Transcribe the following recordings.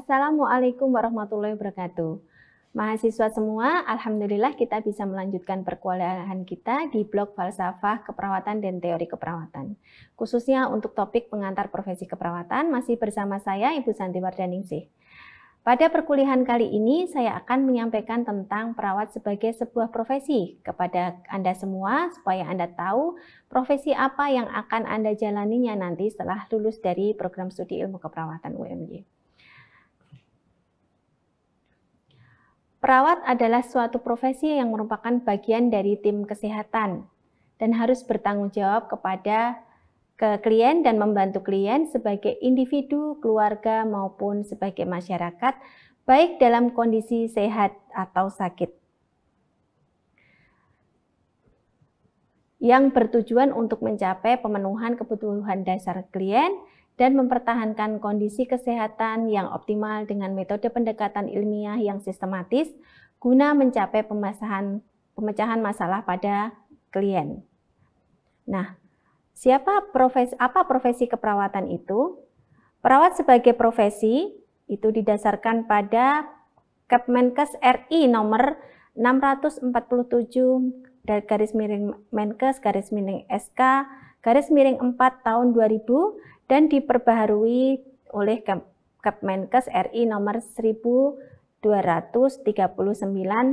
Assalamualaikum warahmatullahi wabarakatuh. Mahasiswa semua, Alhamdulillah kita bisa melanjutkan perkuliahan kita di blog Falsafah Keperawatan dan Teori Keperawatan. Khususnya untuk topik pengantar profesi keperawatan, masih bersama saya Ibu Santi Wardaningsih. Pada perkuliahan kali ini, saya akan menyampaikan tentang perawat sebagai sebuah profesi kepada Anda semua, supaya Anda tahu profesi apa yang akan Anda jalaninya nanti setelah lulus dari program studi ilmu keperawatan UMY. Perawat adalah suatu profesi yang merupakan bagian dari tim kesehatan dan harus bertanggung jawab kepada ke klien dan membantu klien sebagai individu, keluarga maupun sebagai masyarakat baik dalam kondisi sehat atau sakit. Yang bertujuan untuk mencapai pemenuhan kebutuhan dasar klien dan mempertahankan kondisi kesehatan yang optimal dengan metode pendekatan ilmiah yang sistematis guna mencapai pemecahan, pemecahan masalah pada klien. Nah, siapa profesi, apa profesi keperawatan itu? Perawat sebagai profesi itu didasarkan pada Kemenkes RI nomor 647 dari garis miring Menkes garis miring SK garis miring 4 tahun 2000 dan diperbaharui oleh Kemenkes RI nomor 1239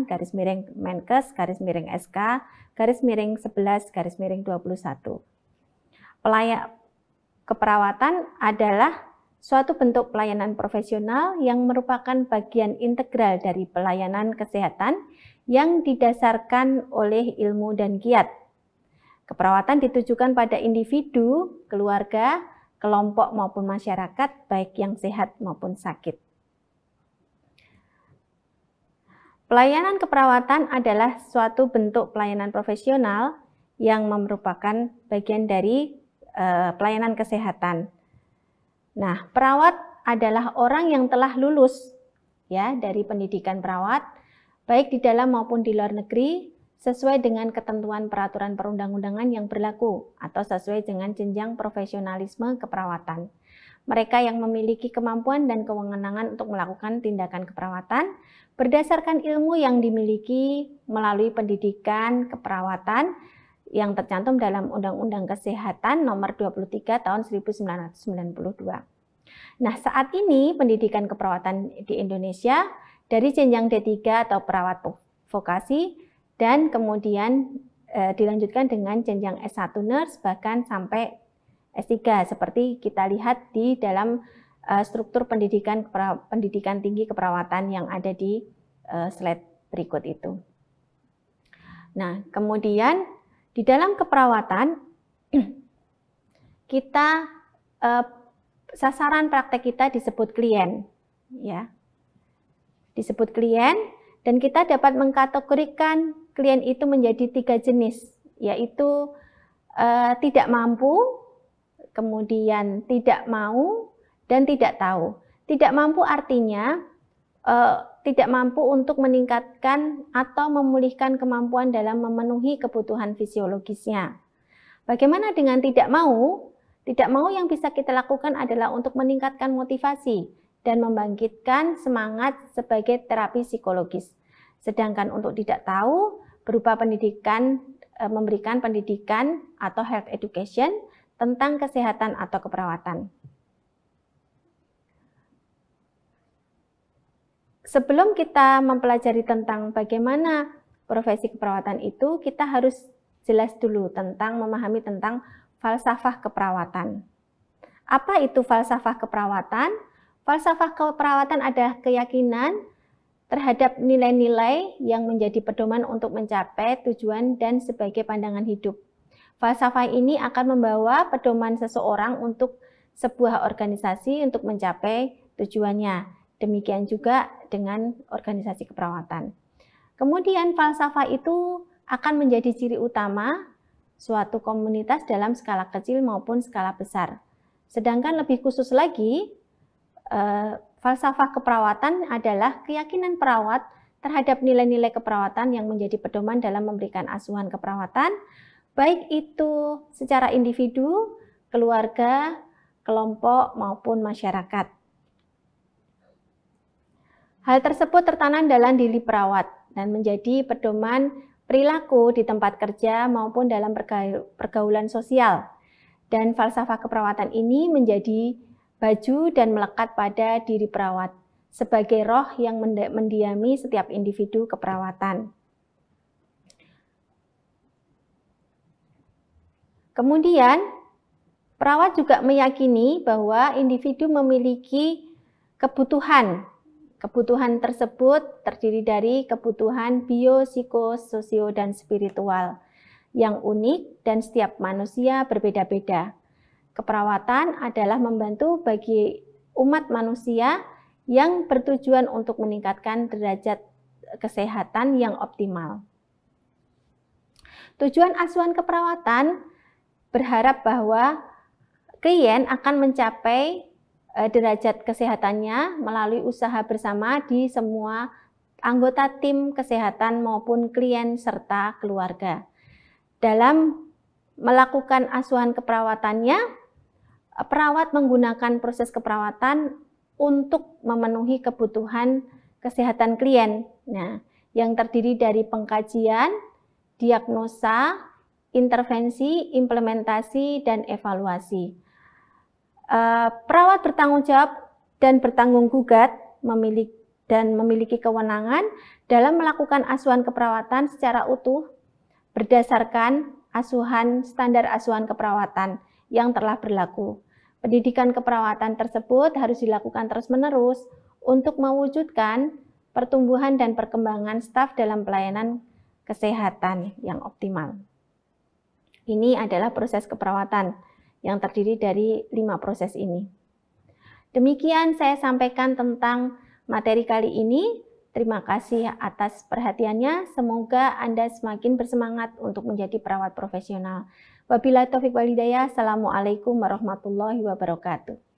garis miring Menkes garis miring SK garis miring 11 garis miring 21. Pelayak keperawatan adalah suatu bentuk pelayanan profesional yang merupakan bagian integral dari pelayanan kesehatan yang didasarkan oleh ilmu dan kiat. Keperawatan ditujukan pada individu, keluarga, kelompok maupun masyarakat, baik yang sehat maupun sakit. Pelayanan keperawatan adalah suatu bentuk pelayanan profesional yang merupakan bagian dari e, pelayanan kesehatan. Nah, perawat adalah orang yang telah lulus ya dari pendidikan perawat baik di dalam maupun di luar negeri sesuai dengan ketentuan peraturan perundang-undangan yang berlaku atau sesuai dengan jenjang profesionalisme keperawatan. Mereka yang memiliki kemampuan dan kewenangan untuk melakukan tindakan keperawatan berdasarkan ilmu yang dimiliki melalui pendidikan keperawatan yang tercantum dalam Undang-Undang Kesehatan Nomor 23 Tahun 1992. Nah, saat ini pendidikan keperawatan di Indonesia dari jenjang D3 atau perawat vokasi dan kemudian e, dilanjutkan dengan jenjang S1 nurse bahkan sampai S3 seperti kita lihat di dalam e, struktur pendidikan pendidikan tinggi keperawatan yang ada di e, slide berikut itu. Nah, kemudian di dalam keperawatan kita e, sasaran praktek kita disebut klien, ya, disebut klien, dan kita dapat mengkategorikan klien itu menjadi tiga jenis, yaitu uh, tidak mampu, kemudian tidak mau, dan tidak tahu. Tidak mampu artinya uh, tidak mampu untuk meningkatkan atau memulihkan kemampuan dalam memenuhi kebutuhan fisiologisnya. Bagaimana dengan tidak mau? Tidak mau yang bisa kita lakukan adalah untuk meningkatkan motivasi dan membangkitkan semangat sebagai terapi psikologis. Sedangkan untuk tidak tahu, berupa pendidikan e, memberikan pendidikan atau health education tentang kesehatan atau keperawatan. Sebelum kita mempelajari tentang bagaimana profesi keperawatan itu, kita harus jelas dulu tentang memahami tentang falsafah keperawatan. Apa itu falsafah keperawatan? Falsafah keperawatan adalah keyakinan terhadap nilai-nilai yang menjadi pedoman untuk mencapai tujuan dan sebagai pandangan hidup. Falsafah ini akan membawa pedoman seseorang untuk sebuah organisasi untuk mencapai tujuannya. Demikian juga dengan organisasi keperawatan. Kemudian falsafah itu akan menjadi ciri utama suatu komunitas dalam skala kecil maupun skala besar. Sedangkan lebih khusus lagi, eh, Falsafah keperawatan adalah keyakinan perawat terhadap nilai-nilai keperawatan yang menjadi pedoman dalam memberikan asuhan keperawatan, baik itu secara individu, keluarga, kelompok, maupun masyarakat. Hal tersebut tertanam dalam diri perawat dan menjadi pedoman perilaku di tempat kerja maupun dalam pergaulan sosial. Dan falsafah keperawatan ini menjadi baju dan melekat pada diri perawat, sebagai roh yang mendiami setiap individu keperawatan. Kemudian, perawat juga meyakini bahwa individu memiliki kebutuhan. Kebutuhan tersebut terdiri dari kebutuhan bio, psiko, sosio, dan spiritual yang unik dan setiap manusia berbeda-beda. Keperawatan adalah membantu bagi umat manusia yang bertujuan untuk meningkatkan derajat kesehatan yang optimal. Tujuan asuhan keperawatan berharap bahwa klien akan mencapai e, derajat kesehatannya melalui usaha bersama di semua anggota tim kesehatan maupun klien serta keluarga. Dalam melakukan asuhan keperawatannya, perawat menggunakan proses keperawatan untuk memenuhi kebutuhan kesehatan klien. Nah, yang terdiri dari pengkajian, diagnosa, intervensi, implementasi, dan evaluasi. Eh, perawat bertanggung jawab dan bertanggung gugat memiliki dan memiliki kewenangan dalam melakukan asuhan keperawatan secara utuh berdasarkan asuhan standar asuhan keperawatan yang telah berlaku. Pendidikan keperawatan tersebut harus dilakukan terus-menerus untuk mewujudkan pertumbuhan dan perkembangan staf dalam pelayanan kesehatan yang optimal. Ini adalah proses keperawatan yang terdiri dari lima proses ini. Demikian saya sampaikan tentang materi kali ini. Terima kasih atas perhatiannya. Semoga Anda semakin bersemangat untuk menjadi perawat profesional. Wabillahi taufik walhidayah. Assalamualaikum warahmatullahi wabarakatuh.